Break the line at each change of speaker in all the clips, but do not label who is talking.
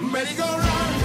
merry go run.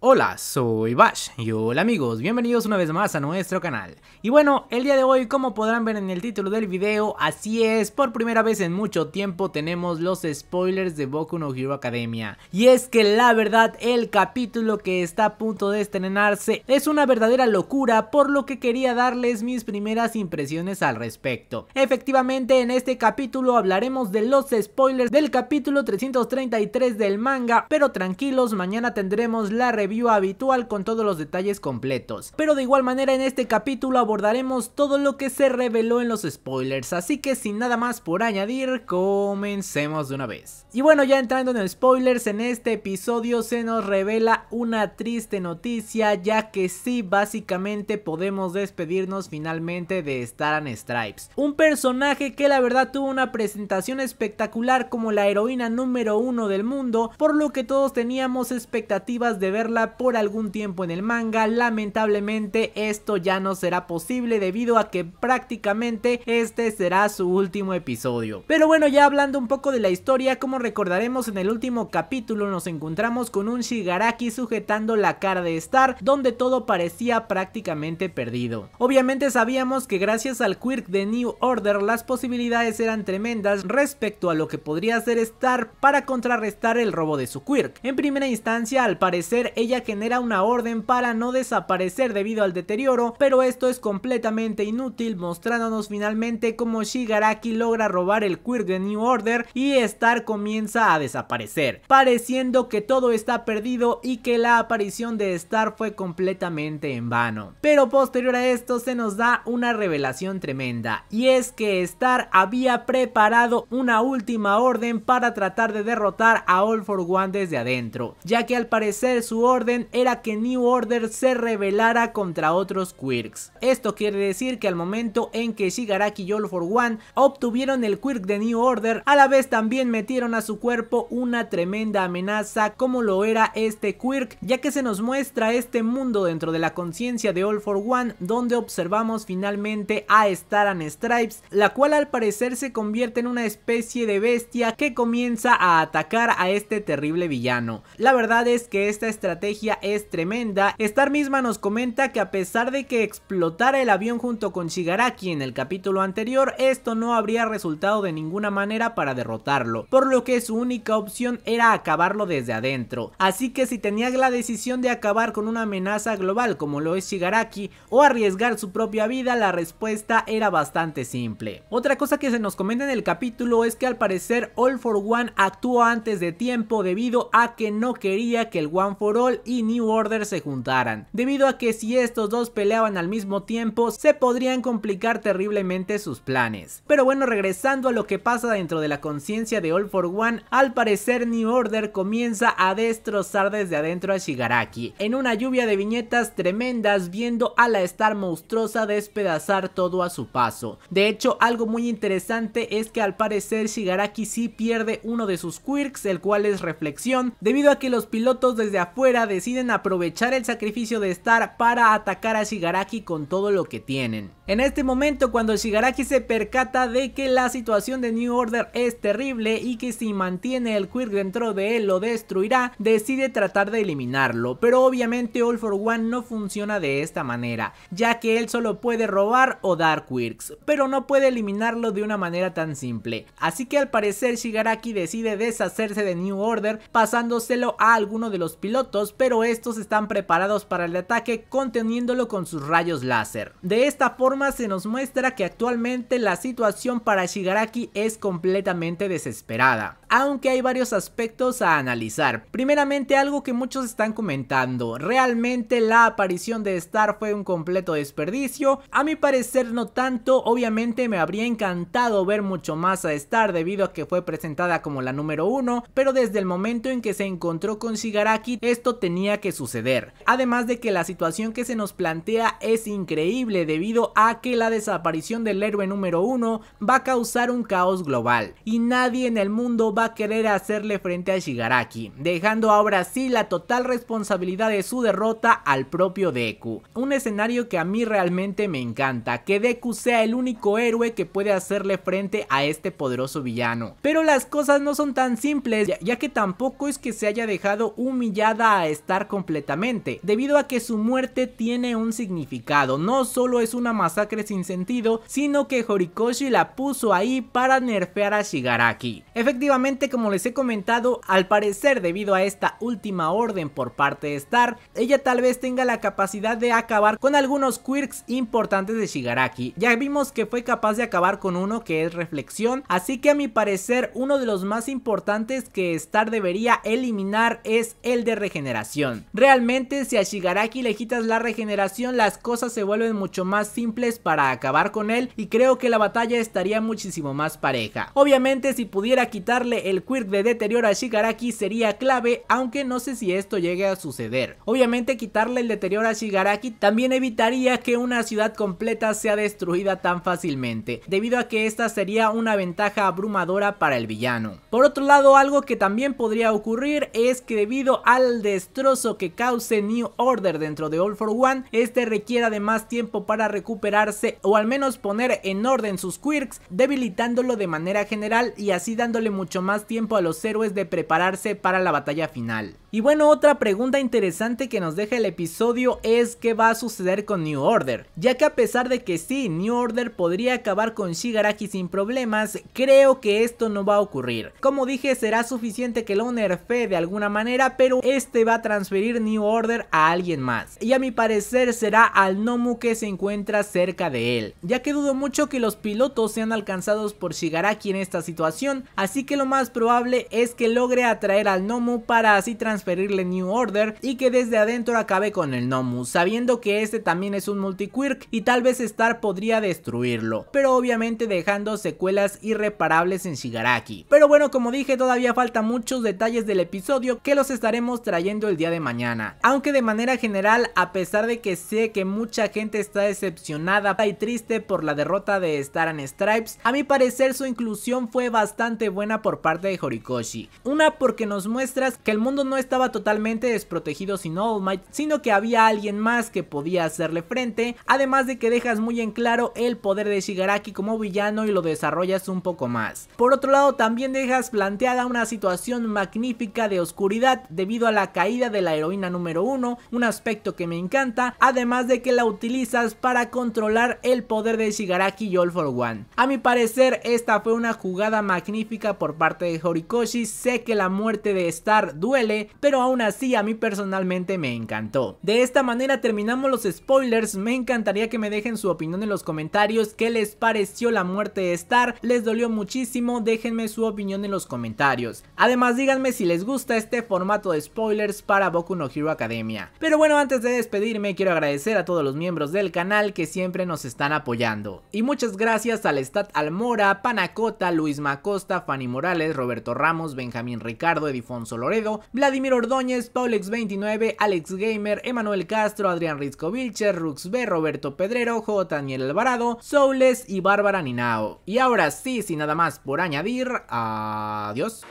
Hola, soy Bash y hola amigos, bienvenidos una vez más a nuestro canal. Y bueno, el día de hoy como podrán ver en el título del video, así es, por primera vez en mucho tiempo tenemos los spoilers de Boku no Hero Academia. Y es que la verdad el capítulo que está a punto de estrenarse es una verdadera locura por lo que quería darles mis primeras impresiones al respecto. Efectivamente en este capítulo hablaremos de los spoilers del capítulo 333 del manga, pero tranquilos, mañana tendremos la revisión review habitual con todos los detalles completos. Pero de igual manera en este capítulo abordaremos todo lo que se reveló en los spoilers, así que sin nada más por añadir, comencemos de una vez. Y bueno, ya entrando en spoilers, en este episodio se nos revela una triste noticia, ya que sí, básicamente podemos despedirnos finalmente de Star Stripes. Un personaje que la verdad tuvo una presentación espectacular como la heroína número uno del mundo, por lo que todos teníamos expectativas de verla por algún tiempo en el manga. Lamentablemente esto ya no será posible debido a que prácticamente este será su último episodio. Pero bueno, ya hablando un poco de la historia, como recordaremos en el último capítulo nos encontramos con un Shigaraki sujetando la cara de Star, donde todo parecía prácticamente perdido. Obviamente sabíamos que gracias al quirk de New Order las posibilidades eran tremendas respecto a lo que podría hacer Star para contrarrestar el robo de su quirk. En primera instancia, al parecer, ella genera una orden para no desaparecer debido al deterioro, pero esto es completamente inútil mostrándonos finalmente cómo Shigaraki logra robar el Quirk de New Order y Star comienza a desaparecer, pareciendo que todo está perdido y que la aparición de Star fue completamente en vano. Pero posterior a esto se nos da una revelación tremenda y es que Star había preparado una última orden para tratar de derrotar a All for One desde adentro, ya que al parecer su orden era que New Order se rebelara contra otros quirks. Esto quiere decir que al momento en que Shigaraki y All for One obtuvieron el quirk de New Order, a la vez también metieron a su cuerpo una tremenda amenaza como lo era este quirk, ya que se nos muestra este mundo dentro de la conciencia de All for One donde observamos finalmente a Star Stripes, la cual al parecer se convierte en una especie de bestia que comienza a atacar a este terrible villano. La verdad es que esta estrategia es tremenda. Star misma nos comenta que a pesar de que explotara el avión junto con Shigaraki en el capítulo anterior, esto no habría resultado de ninguna manera para derrotarlo, por lo que su única opción era acabarlo desde adentro. Así que si tenía la decisión de acabar con una amenaza global como lo es Shigaraki o arriesgar su propia vida, la respuesta era bastante simple. Otra cosa que se nos comenta en el capítulo es que al parecer All for One actuó antes de tiempo debido a que no quería que el One for All y New Order se juntaran, debido a que si estos dos peleaban al mismo tiempo se podrían complicar terriblemente sus planes. Pero bueno, regresando a lo que pasa dentro de la conciencia de All for One, al parecer New Order comienza a destrozar desde adentro a Shigaraki, en una lluvia de viñetas tremendas viendo a la Star monstruosa despedazar todo a su paso. De hecho, algo muy interesante es que al parecer Shigaraki sí pierde uno de sus quirks, el cual es reflexión, debido a que los pilotos desde afuera deciden aprovechar el sacrificio de Star para atacar a Shigaraki con todo lo que tienen. En este momento cuando Shigaraki se percata de que la situación de New Order es terrible y que si mantiene el Quirk dentro de él lo destruirá, decide tratar de eliminarlo, pero obviamente All for One no funciona de esta manera, ya que él solo puede robar o dar Quirks, pero no puede eliminarlo de una manera tan simple, así que al parecer Shigaraki decide deshacerse de New Order pasándoselo a alguno de los pilotos pero estos están preparados para el ataque conteniéndolo con sus rayos láser. De esta forma se nos muestra que actualmente la situación para Shigaraki es completamente desesperada aunque hay varios aspectos a analizar. Primeramente algo que muchos están comentando, realmente la aparición de Star fue un completo desperdicio, a mi parecer no tanto, obviamente me habría encantado ver mucho más a Star debido a que fue presentada como la número uno, pero desde el momento en que se encontró con Shigaraki esto tenía que suceder, además de que la situación que se nos plantea es increíble debido a que la desaparición del héroe número uno va a causar un caos global y nadie en el mundo va a querer hacerle frente a Shigaraki, dejando ahora sí la total responsabilidad de su derrota al propio Deku. Un escenario que a mí realmente me encanta, que Deku sea el único héroe que puede hacerle frente a este poderoso villano. Pero las cosas no son tan simples, ya que tampoco es que se haya dejado humillada a estar completamente, debido a que su muerte tiene un significado, no solo es una masacre sin sentido, sino que Horikoshi la puso ahí para nerfear a Shigaraki. Efectivamente, como les he comentado, al parecer debido a esta última orden por parte de Star, ella tal vez tenga la capacidad de acabar con algunos quirks importantes de Shigaraki. Ya vimos que fue capaz de acabar con uno que es reflexión, así que a mi parecer uno de los más importantes que Star debería eliminar es el de regeneración. Realmente si a Shigaraki le quitas la regeneración las cosas se vuelven mucho más simples para acabar con él y creo que la batalla estaría muchísimo más pareja. Obviamente si pudiera quitarle el quirk de deterioro a Shigaraki sería clave, aunque no sé si esto llegue a suceder. Obviamente quitarle el deterioro a Shigaraki también evitaría que una ciudad completa sea destruida tan fácilmente, debido a que esta sería una ventaja abrumadora para el villano. Por otro lado, algo que también podría ocurrir es que debido al destrozo que cause New Order dentro de All for One, este requiera de más tiempo para recuperarse o al menos poner en orden sus quirks, debilitándolo de manera general y así dándole mucho más más tiempo a los héroes de prepararse para la batalla final. Y bueno, otra pregunta interesante que nos deja el episodio es qué va a suceder con New Order, ya que a pesar de que sí, New Order podría acabar con Shigaraki sin problemas, creo que esto no va a ocurrir. Como dije, será suficiente que lo nerfe de alguna manera, pero este va a transferir New Order a alguien más. Y a mi parecer será al Nomu que se encuentra cerca de él, ya que dudo mucho que los pilotos sean alcanzados por Shigaraki en esta situación, así que lo más probable es que logre atraer al Nomu para así transferirlo transferirle New Order y que desde adentro acabe con el Nomu, sabiendo que este también es un multiquirk y tal vez Star podría destruirlo, pero obviamente dejando secuelas irreparables en Shigaraki. Pero bueno, como dije, todavía falta muchos detalles del episodio que los estaremos trayendo el día de mañana. Aunque de manera general, a pesar de que sé que mucha gente está decepcionada y triste por la derrota de Star and Stripes, a mi parecer su inclusión fue bastante buena por parte de Horikoshi. Una porque nos muestras que el mundo no es estaba totalmente desprotegido sin All Might, sino que había alguien más que podía hacerle frente, además de que dejas muy en claro el poder de Shigaraki como villano y lo desarrollas un poco más. Por otro lado, también dejas planteada una situación magnífica de oscuridad debido a la caída de la heroína número 1, un aspecto que me encanta, además de que la utilizas para controlar el poder de Shigaraki y All for One. A mi parecer, esta fue una jugada magnífica por parte de Horikoshi, sé que la muerte de Star duele, pero aún así a mí personalmente me encantó. De esta manera terminamos los spoilers, me encantaría que me dejen su opinión en los comentarios, qué les pareció la muerte de Star, les dolió muchísimo, déjenme su opinión en los comentarios. Además díganme si les gusta este formato de spoilers para Boku no Hero Academia. Pero bueno, antes de despedirme quiero agradecer a todos los miembros del canal que siempre nos están apoyando. Y muchas gracias al Stat Almora, Panacota, Luis Macosta, Fanny Morales, Roberto Ramos, Benjamín Ricardo, Edifonso Loredo, Vladimir Ordóñez, Paulex29, Alex Gamer, Emanuel Castro, Adrián Rizco Vilcher, Rux B, Roberto Pedrero, J. Daniel Alvarado, Soules y Bárbara Ninao. Y ahora sí, sin nada más por añadir, adiós.